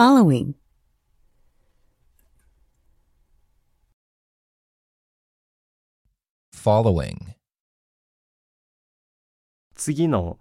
following Following 次の